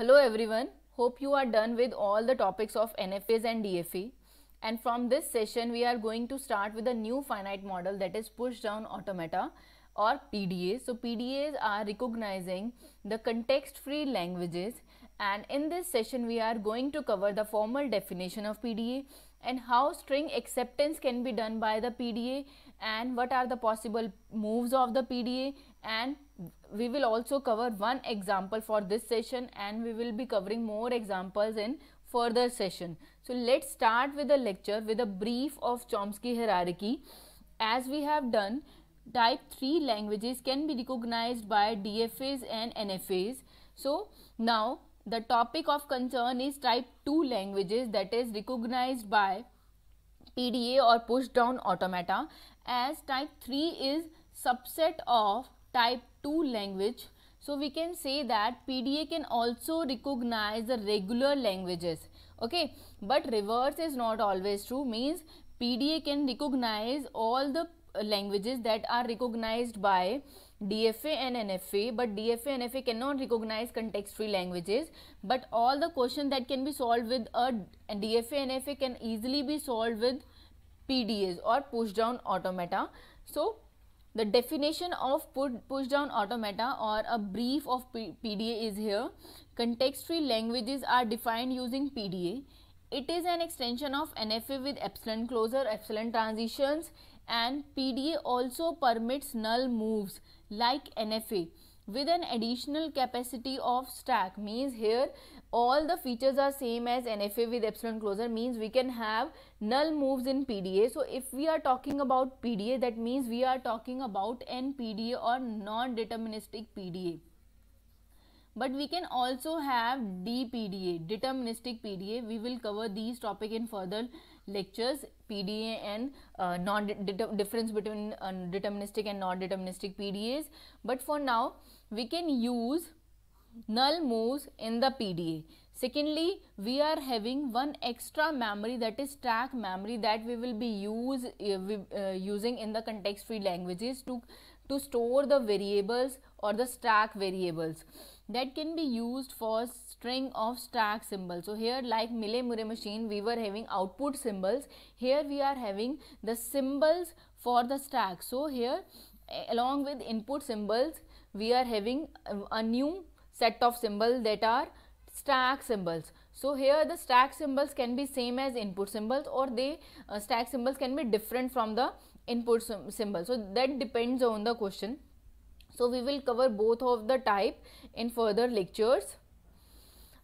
Hello everyone, hope you are done with all the topics of NFAs and DFA. And from this session, we are going to start with a new finite model that is push down automata or PDAs. So PDAs are recognizing the context free languages and in this session we are going to cover the formal definition of PDA and how string acceptance can be done by the PDA and what are the possible moves of the PDA and we will also cover one example for this session and we will be covering more examples in further session. So let's start with the lecture with a brief of Chomsky hierarchy. As we have done, type 3 languages can be recognized by DFAs and NFAs. So now the topic of concern is type 2 languages that is recognized by PDA or push down automata as type 3 is subset of type Two language. So we can say that PDA can also recognize the regular languages. Okay, but reverse is not always true means PDA can recognize all the uh, languages that are recognized by DFA and NFA but DFA and NFA cannot recognize context free languages but all the questions that can be solved with a DFA and NFA can easily be solved with PDAs or push down automata. So the definition of push-down automata or a brief of PDA is here. Context-free languages are defined using PDA. It is an extension of NFA with epsilon closure, epsilon transitions and PDA also permits null moves like NFA with an additional capacity of stack means here all the features are same as NFA with epsilon closure means we can have null moves in PDA. So if we are talking about PDA that means we are talking about NPDA or non-deterministic PDA. But we can also have DPDA, deterministic PDA. We will cover these topic in further lectures PDA and uh, non difference between uh, deterministic and non-deterministic PDAs. But for now, we can use null moves in the PDA. Secondly, we are having one extra memory that is stack memory that we will be use, uh, uh using in the context free languages to, to store the variables or the stack variables that can be used for string of stack symbols. So here like Millet Murray machine we were having output symbols. Here we are having the symbols for the stack. So here along with input symbols we are having a new set of symbols that are stack symbols. So here the stack symbols can be same as input symbols or they uh, stack symbols can be different from the input symbol. So that depends on the question. So we will cover both of the type in further lectures.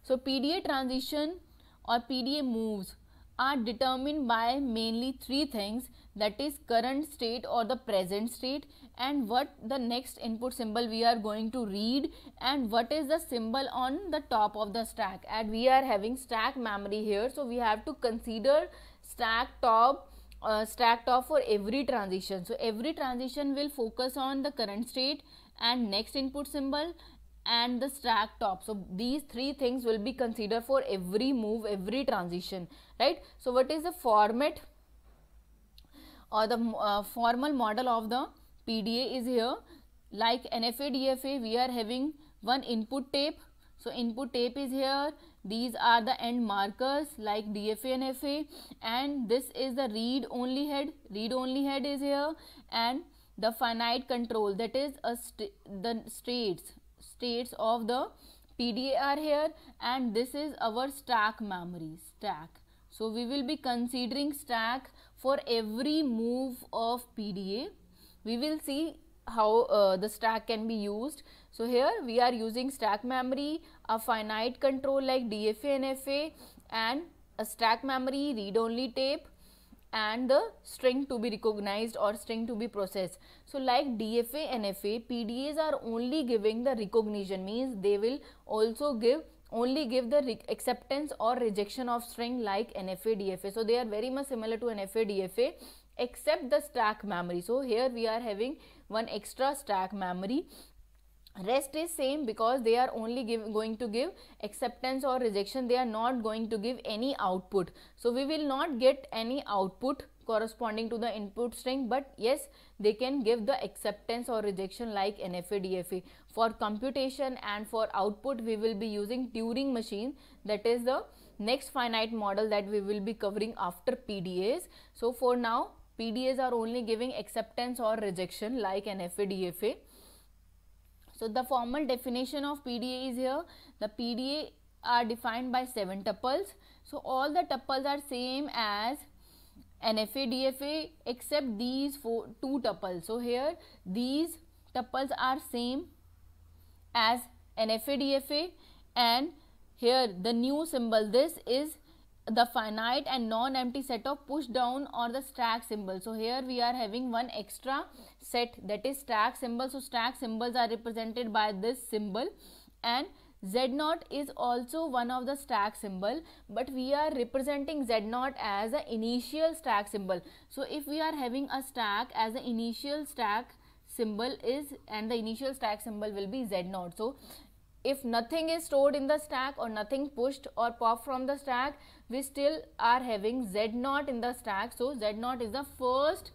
So PDA transition or PDA moves are determined by mainly three things that is current state or the present state and what the next input symbol we are going to read and what is the symbol on the top of the stack and we are having stack memory here so we have to consider stack top uh, stack top for every transition so every transition will focus on the current state and next input symbol and the stack top so these three things will be considered for every move every transition right so what is the format or the uh, formal model of the PDA is here. Like NFA, DFA, we are having one input tape. So, input tape is here. These are the end markers like DFA and FA and this is the read only head. Read only head is here and the finite control that is a st the states states of the PDA are here and this is our stack memory stack. So, we will be considering stack for every move of PDA. We will see how uh, the stack can be used. So here we are using stack memory, a finite control like DFA and FA and a stack memory read-only tape and the string to be recognized or string to be processed. So like DFA and FA, PDAs are only giving the recognition means they will also give only give the acceptance or rejection of string like NFA, DFA. So they are very much similar to NFA, DFA except the stack memory. So here we are having one extra stack memory. Rest is same because they are only give, going to give acceptance or rejection. They are not going to give any output. So we will not get any output corresponding to the input string but yes they can give the acceptance or rejection like NFA DFA for computation and for output we will be using Turing machine that is the next finite model that we will be covering after PDAs. So for now PDAs are only giving acceptance or rejection like an FADFA. So the formal definition of PDA is here. The PDA are defined by 7 tuples. So all the tuples are same as NFA, DFA except these four, two tuples. So here these tuples are same as NFADFA and here the new symbol this is the finite and non-empty set of push down or the stack symbol. So here we are having one extra set that is stack symbol. So stack symbols are represented by this symbol and Z0 is also one of the stack symbol but we are representing Z0 as an initial stack symbol. So if we are having a stack as an initial stack symbol is and the initial stack symbol will be z naught so if nothing is stored in the stack or nothing pushed or popped from the stack we still are having z naught in the stack so z naught is the first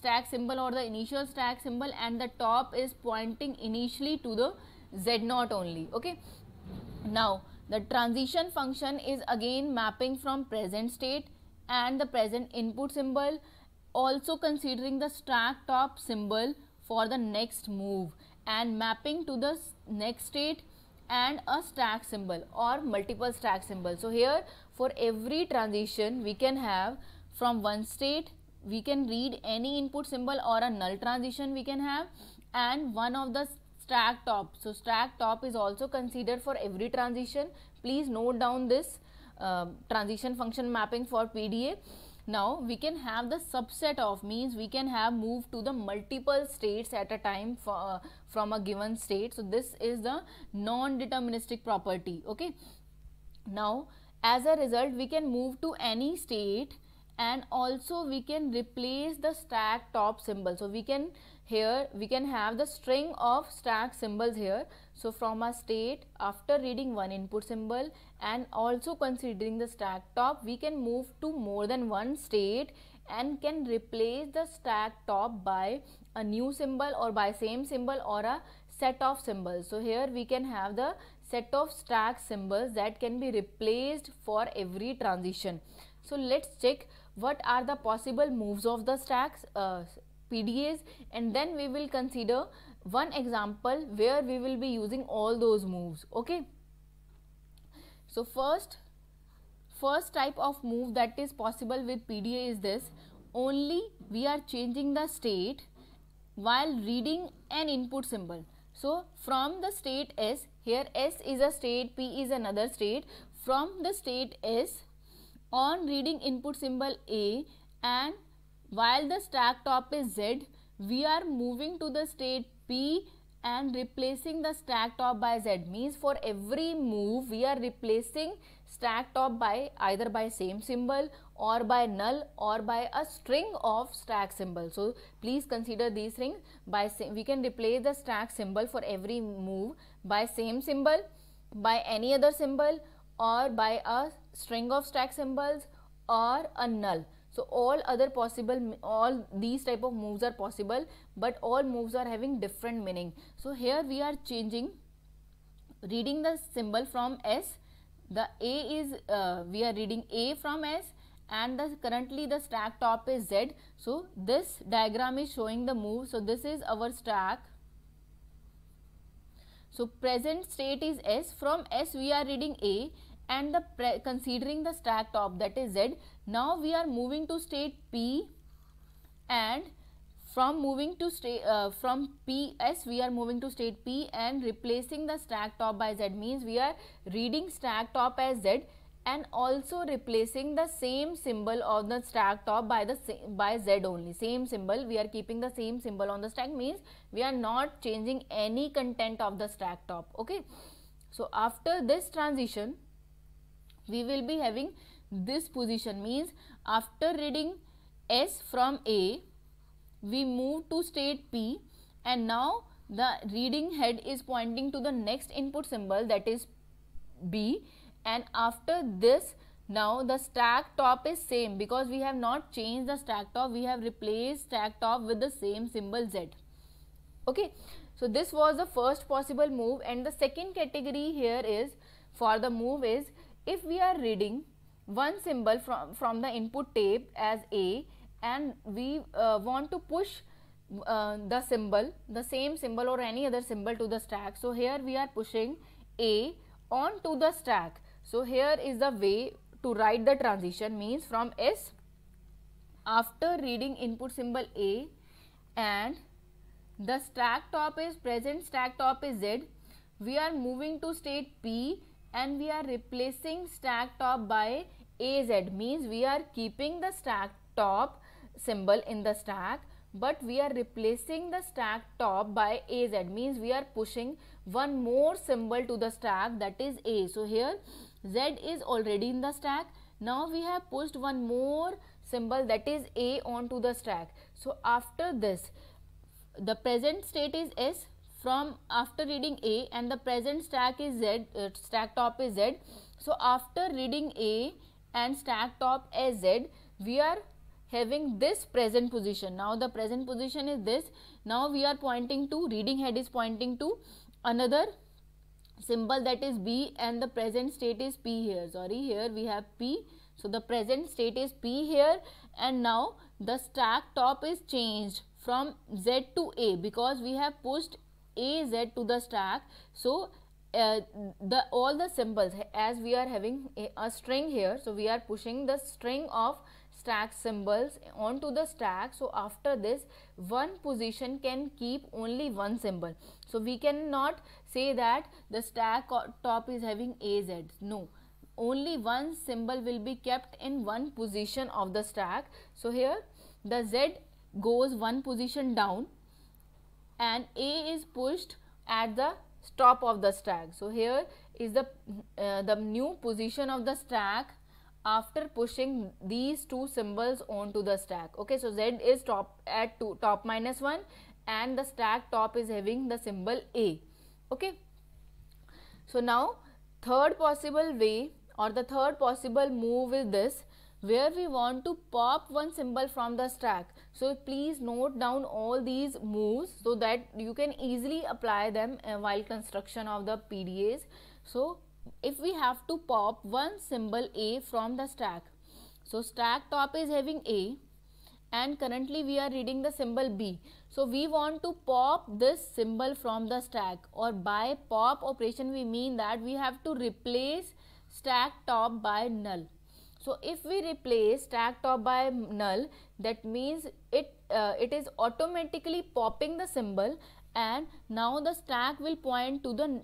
stack symbol or the initial stack symbol and the top is pointing initially to the z naught only okay now the transition function is again mapping from present state and the present input symbol also considering the stack top symbol for the next move and mapping to the next state and a stack symbol or multiple stack symbol. So here for every transition we can have from one state we can read any input symbol or a null transition we can have and one of the stack top. So stack top is also considered for every transition. Please note down this uh, transition function mapping for PDA now we can have the subset of means we can have move to the multiple states at a time for, uh, from a given state. So this is the non-deterministic property. Okay. Now as a result we can move to any state and also we can replace the stack top symbol. So we can here we can have the string of stack symbols here so from a state after reading one input symbol and also considering the stack top we can move to more than one state and can replace the stack top by a new symbol or by same symbol or a set of symbols. So here we can have the set of stack symbols that can be replaced for every transition. So let's check what are the possible moves of the stacks uh, PDAs and then we will consider one example where we will be using all those moves okay so first first type of move that is possible with PDA is this only we are changing the state while reading an input symbol so from the state S here S is a state P is another state from the state S on reading input symbol A and while the stack top is Z we are moving to the state P and replacing the stack top by Z means for every move we are replacing stack top by either by same symbol or by null or by a string of stack symbol. So please consider these things by we can replace the stack symbol for every move by same symbol, by any other symbol or by a string of stack symbols or a null so all other possible all these type of moves are possible but all moves are having different meaning so here we are changing reading the symbol from s the a is uh, we are reading a from s and the currently the stack top is z so this diagram is showing the move so this is our stack so present state is S. From S we are reading A and the considering the stack top that is Z. Now we are moving to state P and from moving to state uh, from PS we are moving to state P and replacing the stack top by Z means we are reading stack top as Z and also replacing the same symbol of the stack top by the by z only same symbol we are keeping the same symbol on the stack means we are not changing any content of the stack top okay so after this transition we will be having this position means after reading S from A, we move to state P and now the reading head is pointing to the next input symbol that is B and after this now the stack top is same because we have not changed the stack top we have replaced stack top with the same symbol Z. Okay. So this was the first possible move and the second category here is for the move is if we are reading one symbol from, from the input tape as A and we uh, want to push uh, the symbol, the same symbol or any other symbol to the stack. So, here we are pushing A onto the stack. So, here is the way to write the transition means from S after reading input symbol A and the stack top is present stack top is Z. We are moving to state P and we are replacing stack top by AZ means we are keeping the stack top symbol in the stack but we are replacing the stack top by AZ means we are pushing one more symbol to the stack that is A. So here Z is already in the stack. Now we have pushed one more symbol that is A onto the stack. So after this the present state is S from after reading A and the present stack is Z, uh, stack top is Z. So after reading A and stack top as Z, we are having this present position. Now the present position is this. Now we are pointing to reading head is pointing to another symbol that is B and the present state is P here. Sorry here we have P. So the present state is P here and now the stack top is changed from Z to A because we have pushed az to the stack so uh, the all the symbols as we are having a, a, string here so we are pushing the string of stack symbols onto the stack so after this one position can keep only one symbol so we cannot say that the stack top is having az no only one symbol will be kept in one position of the stack so here the z goes one position down and A is pushed at the top of the stack. So, here is the, uh, the new position of the stack after pushing these two symbols onto the stack. Okay, so Z is top at two, top minus 1 and the stack top is having the symbol A. Okay. So, now third possible way or the third possible move is this where we want to pop one symbol from the stack. So please note down all these moves so that you can easily apply them uh, while construction of the PDAs. So if we have to pop one symbol A from the stack. So stack top is having A and currently we are reading the symbol B. So we want to pop this symbol from the stack or by pop operation we mean that we have to replace stack top by null. So, if we replace stack top by null that means it, uh, it is automatically popping the symbol and now the stack will point to the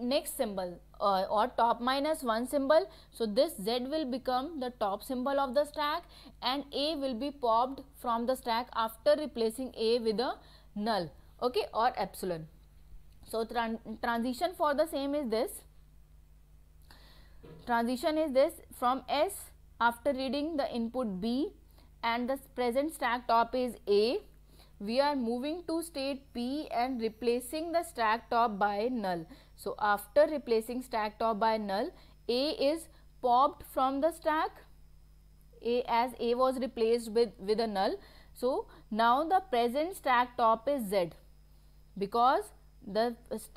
next symbol uh, or top minus one symbol. So, this Z will become the top symbol of the stack and A will be popped from the stack after replacing A with a null okay or epsilon. So, tran transition for the same is this transition is this from S after reading the input B and the present stack top is A, we are moving to state P and replacing the stack top by null. So, after replacing stack top by null, A is popped from the stack A as A was replaced with, with a null. So, now the present stack top is Z because the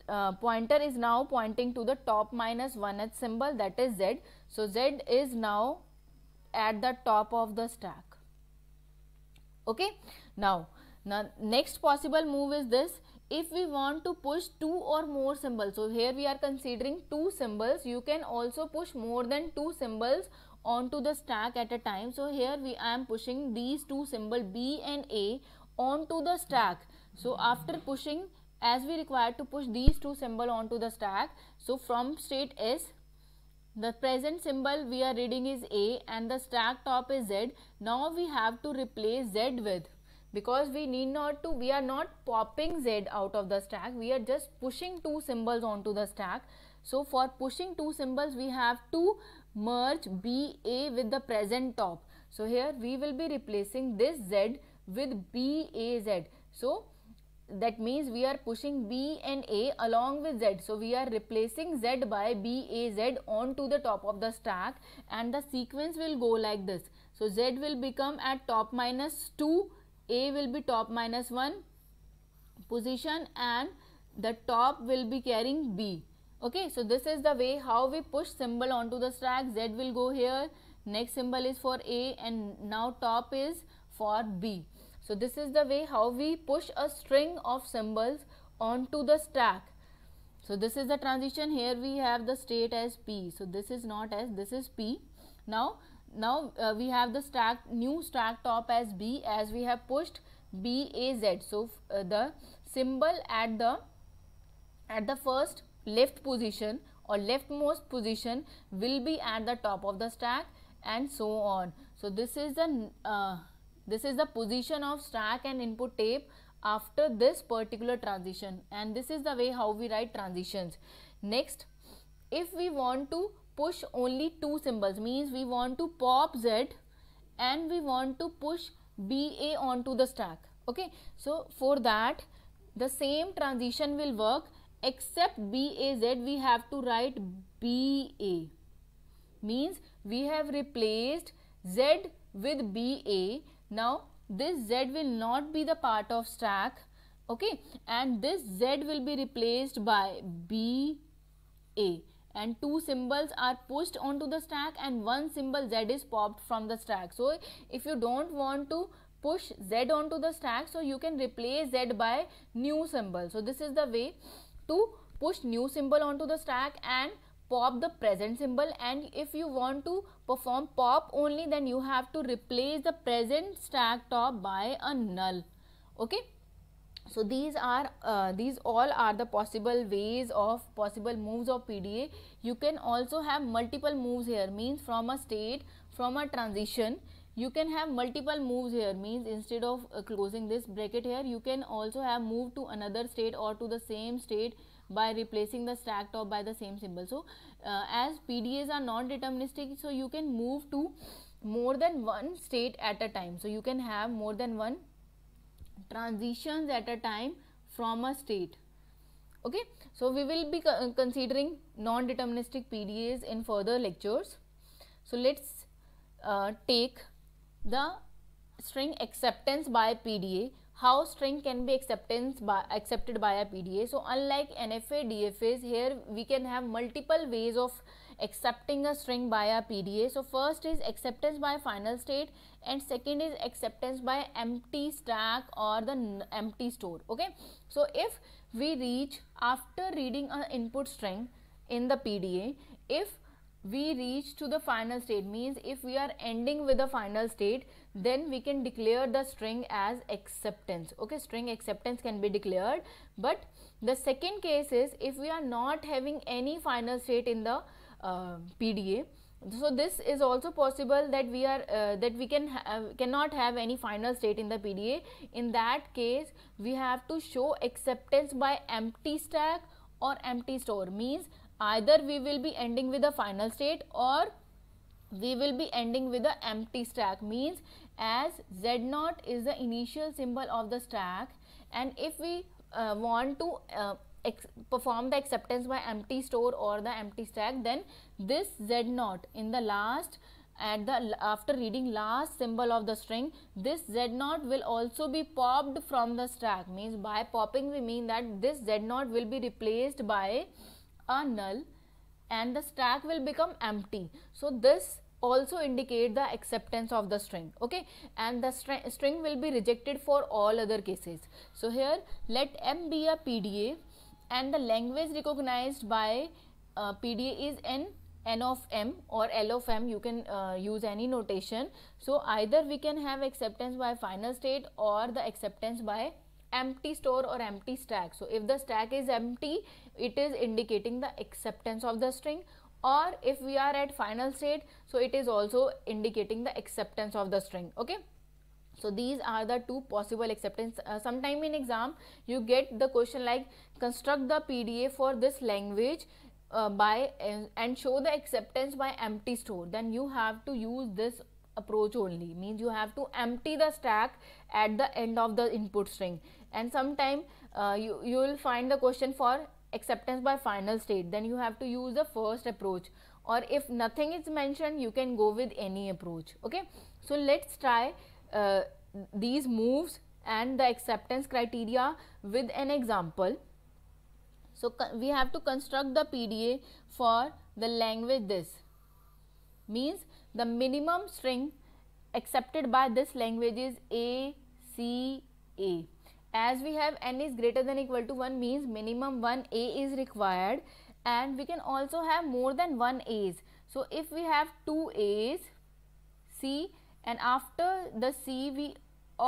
uh, pointer is now pointing to the top minus 1th symbol that is Z. So, Z is now at the top of the stack okay now now next possible move is this if we want to push two or more symbols so here we are considering two symbols you can also push more than two symbols onto the stack at a time so here we I am pushing these two symbol B and A onto the stack so after pushing as we required to push these two symbol onto the stack so from state S the present symbol we are reading is A and the stack top is Z. Now we have to replace Z with because we need not to we are not popping Z out of the stack. We are just pushing two symbols onto the stack. So for pushing two symbols we have to merge BA with the present top. So here we will be replacing this Z with BAZ. So that means we are pushing B and A along with Z. So, we are replacing Z by B, A, Z onto the top of the stack and the sequence will go like this. So, Z will become at top minus 2, A will be top minus 1 position and the top will be carrying B. Okay, so this is the way how we push symbol onto the stack. Z will go here, next symbol is for A and now top is for B. So this is the way how we push a string of symbols onto the stack. So this is the transition here we have the state as P. So this is not as this is P. Now now uh, we have the stack new stack top as B as we have pushed B A Z. So uh, the symbol at the at the first left position or leftmost position will be at the top of the stack and so on. So this is the uh, this is the position of stack and input tape after this particular transition and this is the way how we write transitions. Next, if we want to push only two symbols means we want to pop Z and we want to push BA onto the stack. Okay, so for that the same transition will work except BAZ we have to write BA means we have replaced Z with BA now this z will not be the part of stack okay and this z will be replaced by b a and two symbols are pushed onto the stack and one symbol z is popped from the stack so if you don't want to push z onto the stack so you can replace z by new symbol so this is the way to push new symbol onto the stack and pop the present symbol and if you want to perform pop only then you have to replace the present stack top by a null okay so these are uh, these all are the possible ways of possible moves of pda you can also have multiple moves here means from a state from a transition you can have multiple moves here means instead of uh, closing this bracket here you can also have move to another state or to the same state by replacing the stack top by the same symbol. So, uh, as PDAs are non-deterministic, so you can move to more than one state at a time. So, you can have more than one transitions at a time from a state. Okay. So, we will be co considering non-deterministic PDAs in further lectures. So, let's uh, take the string acceptance by PDA how string can be acceptance by accepted by a PDA. So unlike NFA, DFAs, here we can have multiple ways of accepting a string by a PDA. So first is acceptance by final state and second is acceptance by empty stack or the empty store. Okay. So if we reach after reading an input string in the PDA, if we reach to the final state means if we are ending with the final state then we can declare the string as acceptance okay string acceptance can be declared but the second case is if we are not having any final state in the uh, pda so this is also possible that we are uh, that we can ha uh, cannot have any final state in the pda in that case we have to show acceptance by empty stack or empty store means either we will be ending with a final state or we will be ending with the empty stack means as z naught is the initial symbol of the stack and if we uh, want to uh, perform the acceptance by empty store or the empty stack then this z naught in the last at the after reading last symbol of the string this z naught will also be popped from the stack means by popping we mean that this z naught will be replaced by a null and the stack will become empty. So this also indicate the acceptance of the string okay and the str string will be rejected for all other cases so here let m be a pda and the language recognized by uh, pda is n n of m or l of m you can uh, use any notation so either we can have acceptance by final state or the acceptance by empty store or empty stack. So if the stack is empty, it is indicating the acceptance of the string or if we are at final state, so it is also indicating the acceptance of the string. Okay. So these are the two possible acceptance. Uh, sometime in exam, you get the question like construct the PDA for this language uh, by uh, and show the acceptance by empty store then you have to use this approach only means you have to empty the stack at the end of the input string and sometime uh, you, you will find the question for acceptance by final state then you have to use the first approach or if nothing is mentioned you can go with any approach okay so let's try uh, these moves and the acceptance criteria with an example so we have to construct the pda for the language this means the minimum string accepted by this language is A, C, A. As we have n is greater than equal to 1 means minimum 1 A is required and we can also have more than 1 A's. So, if we have 2 A's, C and after the C we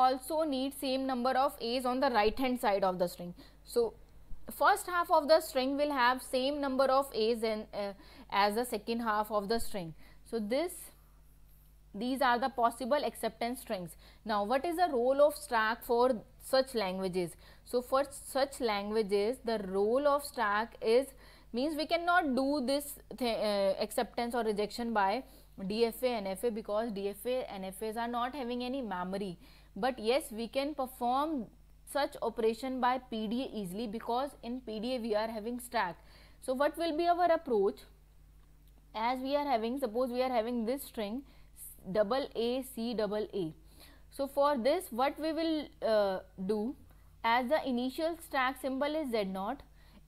also need same number of A's on the right hand side of the string. So, first half of the string will have same number of A's and, uh, as the second half of the string. So, this these are the possible acceptance strings. Now, what is the role of stack for such languages? So, for such languages, the role of stack is means we cannot do this uh, acceptance or rejection by DFA, and NFA because DFA, and NFAs are not having any memory. But yes, we can perform such operation by PDA easily because in PDA we are having stack. So, what will be our approach? As we are having, suppose we are having this string double A C double A. So for this what we will uh, do as the initial stack symbol is Z0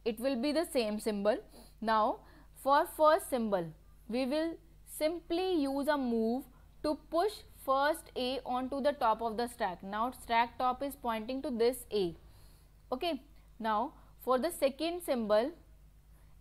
it will be the same symbol. Now for first symbol we will simply use a move to push first A onto the top of the stack. Now stack top is pointing to this A. Okay. Now for the second symbol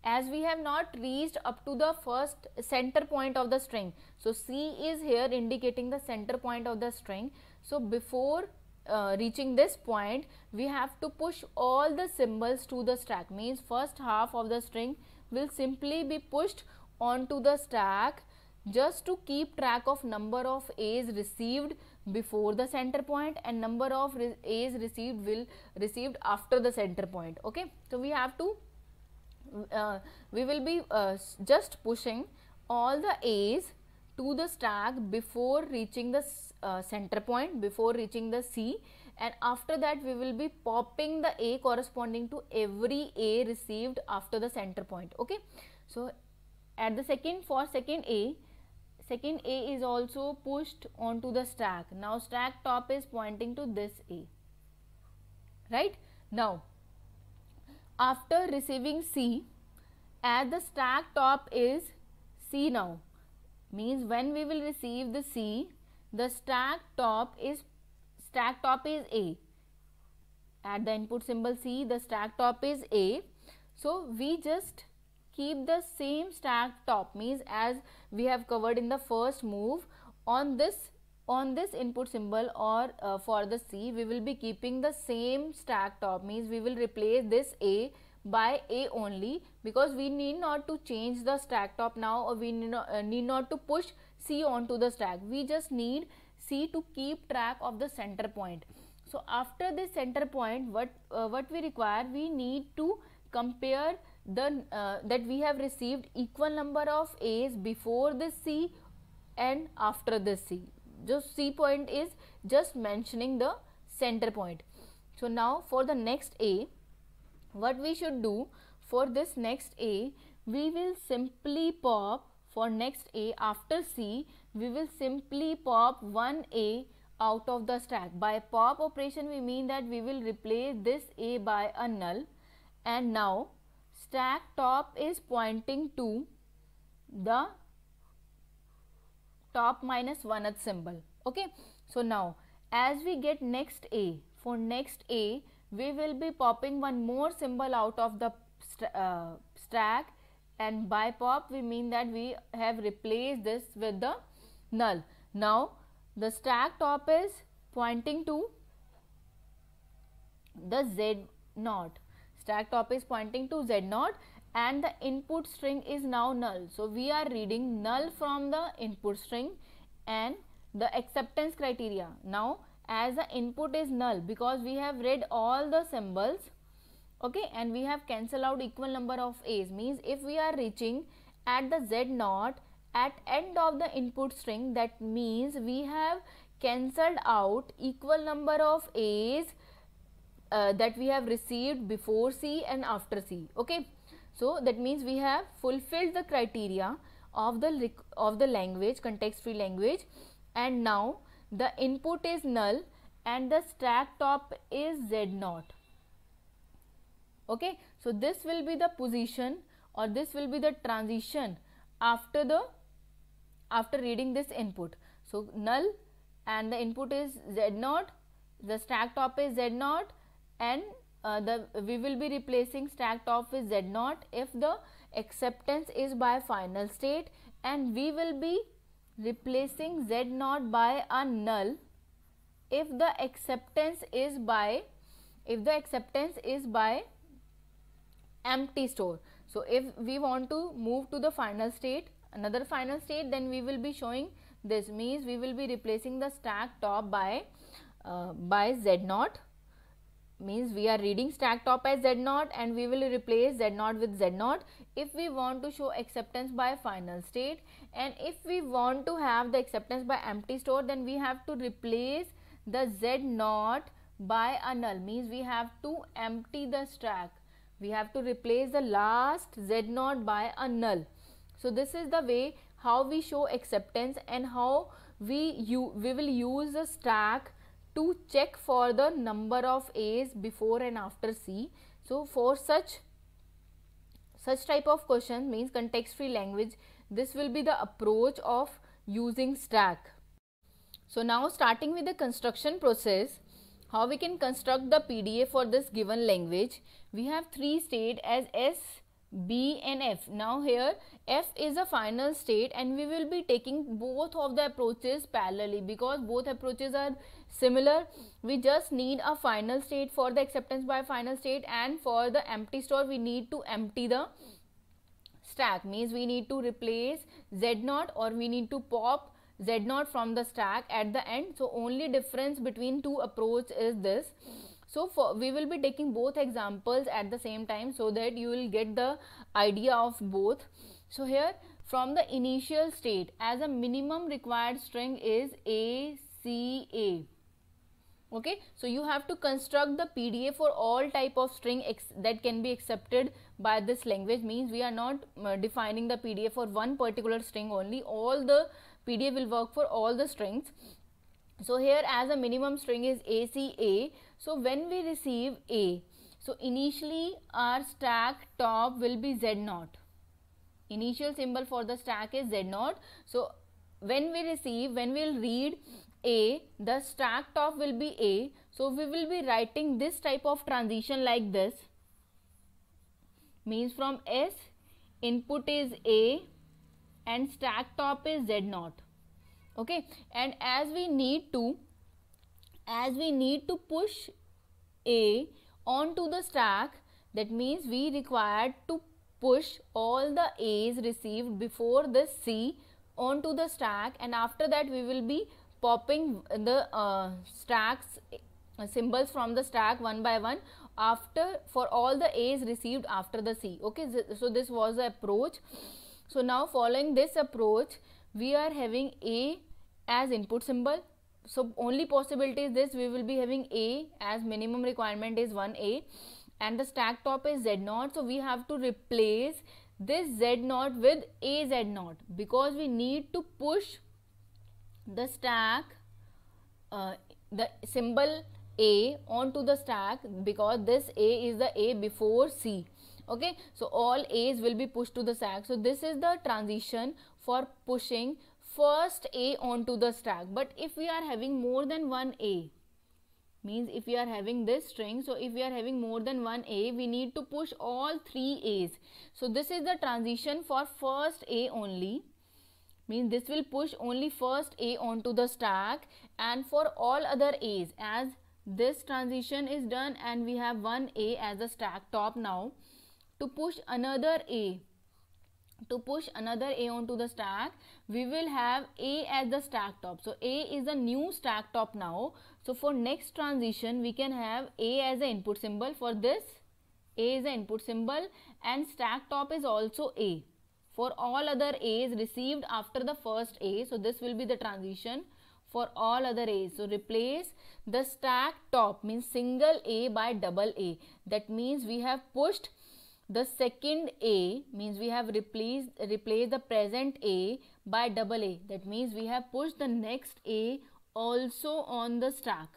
as we have not reached up to the first center point of the string. So, C is here indicating the center point of the string. So, before uh, reaching this point, we have to push all the symbols to the stack means first half of the string will simply be pushed onto the stack just to keep track of number of A's received before the center point and number of A's received will received after the center point. Okay. So, we have to uh, we will be uh, just pushing all the A's to the stack before reaching the uh, center point, before reaching the C and after that we will be popping the A corresponding to every A received after the center point. Okay. So, at the second for second A, second A is also pushed onto the stack. Now, stack top is pointing to this A. Right. Now, after receiving C at the stack top is C now means when we will receive the C the stack top is stack top is A at the input symbol C the stack top is A so we just keep the same stack top means as we have covered in the first move on this on this input symbol or uh, for the C, we will be keeping the same stack top means we will replace this A by A only because we need not to change the stack top now or we need not, uh, need not to push C onto the stack. We just need C to keep track of the center point. So after this center point what, uh, what we require we need to compare the uh, that we have received equal number of A's before the C and after the C so C point is just mentioning the center point. So now for the next A, what we should do for this next A, we will simply pop for next A after C, we will simply pop one A out of the stack. By pop operation, we mean that we will replace this A by a null and now stack top is pointing to the top one at symbol okay so now as we get next a for next a we will be popping one more symbol out of the uh, stack and by pop we mean that we have replaced this with the null now the stack top is pointing to the z naught stack top is pointing to z naught and the input string is now null. So, we are reading null from the input string and the acceptance criteria. Now, as the input is null because we have read all the symbols okay and we have cancelled out equal number of A's means if we are reaching at the Z naught at end of the input string that means we have cancelled out equal number of A's uh, that we have received before C and after C okay so, that means we have fulfilled the criteria of the, of the language, context free language and now the input is null and the stack top is z naught. Okay. So, this will be the position or this will be the transition after the after reading this input. So, null and the input is z naught, the stack top is z naught and uh, the we will be replacing stack top with z naught if the acceptance is by final state and we will be replacing z naught by a null if the acceptance is by if the acceptance is by empty store so if we want to move to the final state another final state then we will be showing this means we will be replacing the stack top by uh, by z naught means we are reading stack top as z naught and we will replace z naught with z naught if we want to show acceptance by final state and if we want to have the acceptance by empty store then we have to replace the z naught by a null means we have to empty the stack we have to replace the last z naught by a null so this is the way how we show acceptance and how we you we will use a stack to check for the number of A's before and after C. So, for such such type of question means context free language this will be the approach of using stack. So, now starting with the construction process how we can construct the PDA for this given language we have three state as S, B and F. Now here F is a final state and we will be taking both of the approaches parallelly because both approaches are similar. We just need a final state for the acceptance by final state and for the empty store we need to empty the stack means we need to replace Z0 or we need to pop Z0 from the stack at the end. So only difference between two approach is this so for, we will be taking both examples at the same time so that you will get the idea of both so here from the initial state as a minimum required string is a c a okay so you have to construct the pda for all type of string that can be accepted by this language means we are not uh, defining the pda for one particular string only all the pda will work for all the strings so here as a minimum string is aca so when we receive A, so initially our stack top will be Z naught. Initial symbol for the stack is Z naught. So when we receive, when we'll read A, the stack top will be A. So we will be writing this type of transition like this. Means from S, input is A and stack top is Z naught. Okay. And as we need to as we need to push A onto the stack that means we required to push all the A's received before the C onto the stack and after that we will be popping the uh, stacks uh, symbols from the stack one by one after for all the A's received after the C okay so this was the approach so now following this approach we are having A as input symbol so only possibility is this we will be having a as minimum requirement is 1a and the stack top is z naught so we have to replace this z naught with a z naught because we need to push the stack uh, the symbol a onto the stack because this a is the a before c okay so all a's will be pushed to the stack so this is the transition for pushing first A onto the stack. But if we are having more than one A, means if we are having this string, so if we are having more than one A, we need to push all three A's. So this is the transition for first A only. Means this will push only first A onto the stack and for all other A's as this transition is done and we have one A as a stack top now to push another A to push another A onto the stack, we will have A as the stack top. So, A is the new stack top now. So, for next transition, we can have A as the input symbol. For this, A is the input symbol and stack top is also A. For all other A's received after the first A, so this will be the transition for all other A's. So, replace the stack top means single A by double A. That means we have pushed the second A means we have replaced, replaced the present A by double A. That means we have pushed the next A also on the stack.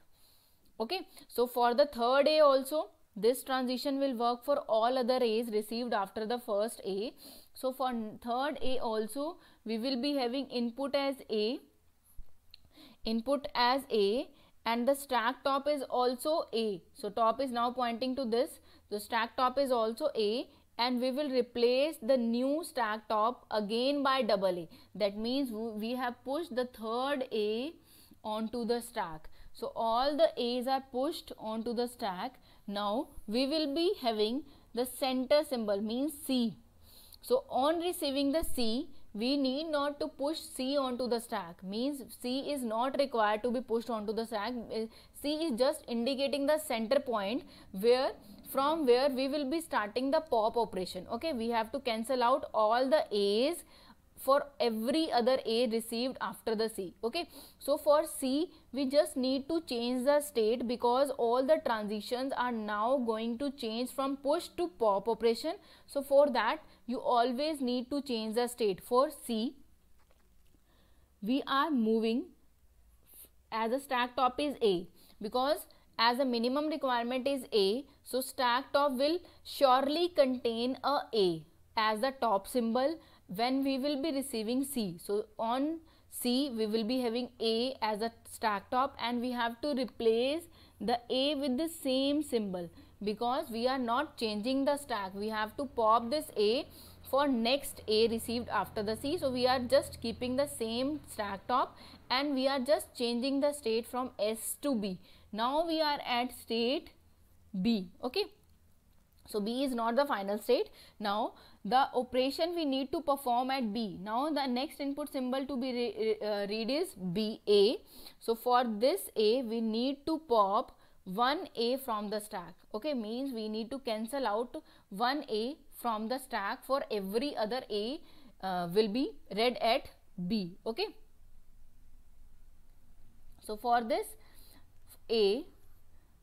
Okay. So for the third A also, this transition will work for all other A's received after the first A. So for third A also, we will be having input as A, input as A and the stack top is also A. So top is now pointing to this the stack top is also A and we will replace the new stack top again by double A. That means we have pushed the third A onto the stack. So all the A's are pushed onto the stack. Now we will be having the center symbol means C. So on receiving the C, we need not to push C onto the stack means C is not required to be pushed onto the stack. Eh, C is just indicating the center point where from where we will be starting the pop operation okay we have to cancel out all the a's for every other a received after the c okay so for c we just need to change the state because all the transitions are now going to change from push to pop operation so for that you always need to change the state for c we are moving as a stack top is a because as a minimum requirement is A. So stack top will surely contain a A as the top symbol when we will be receiving C. So on C we will be having A as a stack top and we have to replace the A with the same symbol because we are not changing the stack. We have to pop this A for next A received after the C. So we are just keeping the same stack top and we are just changing the state from S to B. Now we are at state B. Okay. So, B is not the final state. Now, the operation we need to perform at B. Now, the next input symbol to be re uh, read is BA. So, for this A, we need to pop 1A from the stack. Okay, means we need to cancel out 1A from the stack for every other A uh, will be read at B. Okay. So, for this a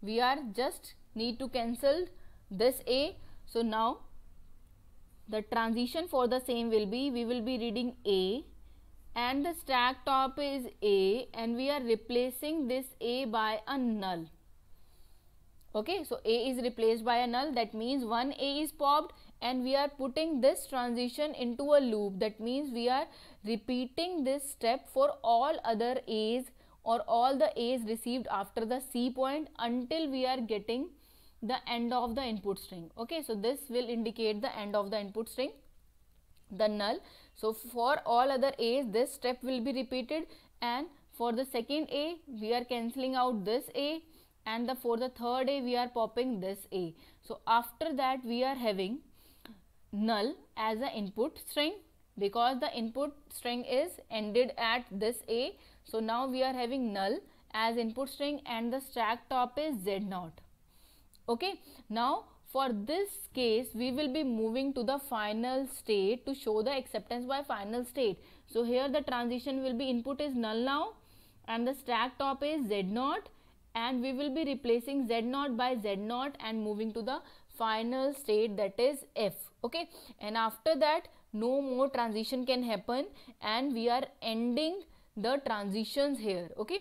we are just need to cancel this a so now the transition for the same will be we will be reading a and the stack top is a and we are replacing this a by a null okay so a is replaced by a null that means one a is popped and we are putting this transition into a loop that means we are repeating this step for all other a's or all the A's received after the C point until we are getting the end of the input string. Okay, so this will indicate the end of the input string, the null. So for all other A's, this step will be repeated and for the second A, we are cancelling out this A and the, for the third A, we are popping this A. So after that, we are having null as an input string because the input string is ended at this A. So now we are having null as input string and the stack top is z naught. Okay. Now for this case, we will be moving to the final state to show the acceptance by final state. So here the transition will be input is null now and the stack top is z naught and we will be replacing z naught by z naught and moving to the final state that is f okay and after that no more transition can happen and we are ending the transitions here okay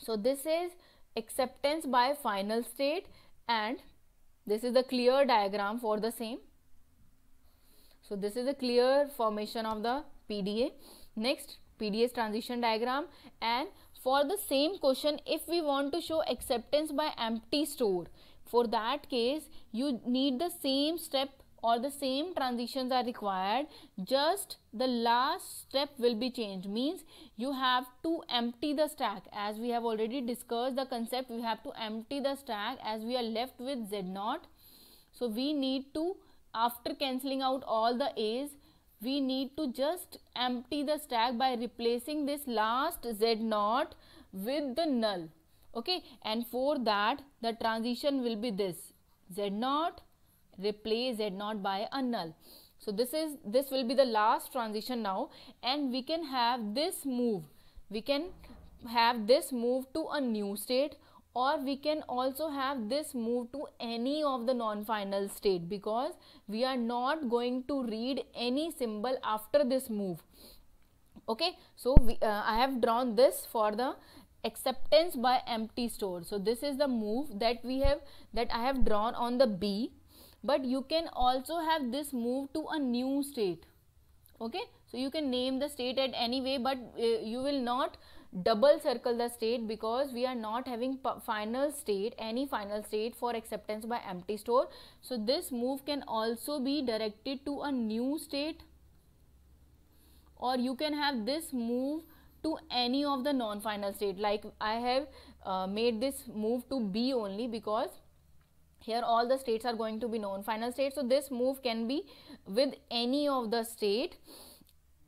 so this is acceptance by final state and this is the clear diagram for the same so this is the clear formation of the pda next pds transition diagram and for the same question if we want to show acceptance by empty store for that case you need the same step or the same transitions are required just the last step will be changed means you have to empty the stack as we have already discussed the concept we have to empty the stack as we are left with z naught so we need to after cancelling out all the a's we need to just empty the stack by replacing this last z naught with the null okay and for that the transition will be this z naught replace z naught by a null so this is this will be the last transition now and we can have this move we can have this move to a new state or we can also have this move to any of the non-final state because we are not going to read any symbol after this move okay so we, uh, i have drawn this for the acceptance by empty store so this is the move that we have that i have drawn on the b but you can also have this move to a new state okay so you can name the state at any way but uh, you will not double circle the state because we are not having final state any final state for acceptance by empty store so this move can also be directed to a new state or you can have this move to any of the non final state like i have uh, made this move to b only because here all the states are going to be known final state so this move can be with any of the state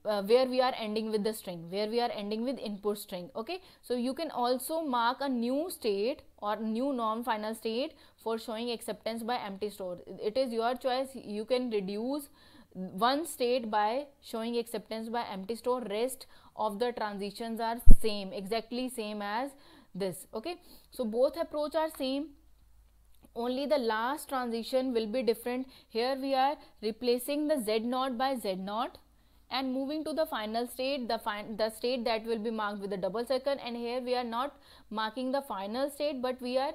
uh, where we are ending with the string where we are ending with input string okay so you can also mark a new state or new non final state for showing acceptance by empty store it is your choice you can reduce one state by showing acceptance by empty store rest of the transitions are same exactly same as this okay so both approach are same only the last transition will be different. Here we are replacing the Z naught by Z naught and moving to the final state the the state that will be marked with a double circle and here we are not marking the final state but we are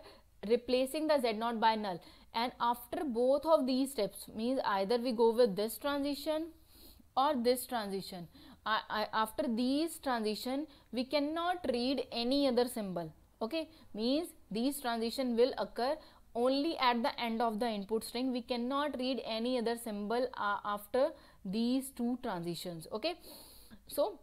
replacing the z naught by null and after both of these steps means either we go with this transition or this transition I, I, after these transition we cannot read any other symbol okay means these transition will occur only at the end of the input string we cannot read any other symbol uh, after these two transitions okay so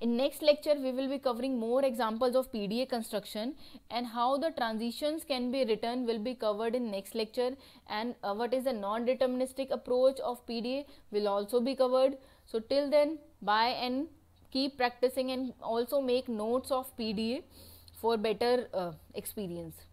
in next lecture we will be covering more examples of pda construction and how the transitions can be written will be covered in next lecture and uh, what is the non deterministic approach of pda will also be covered so till then bye and keep practicing and also make notes of pda for better uh, experience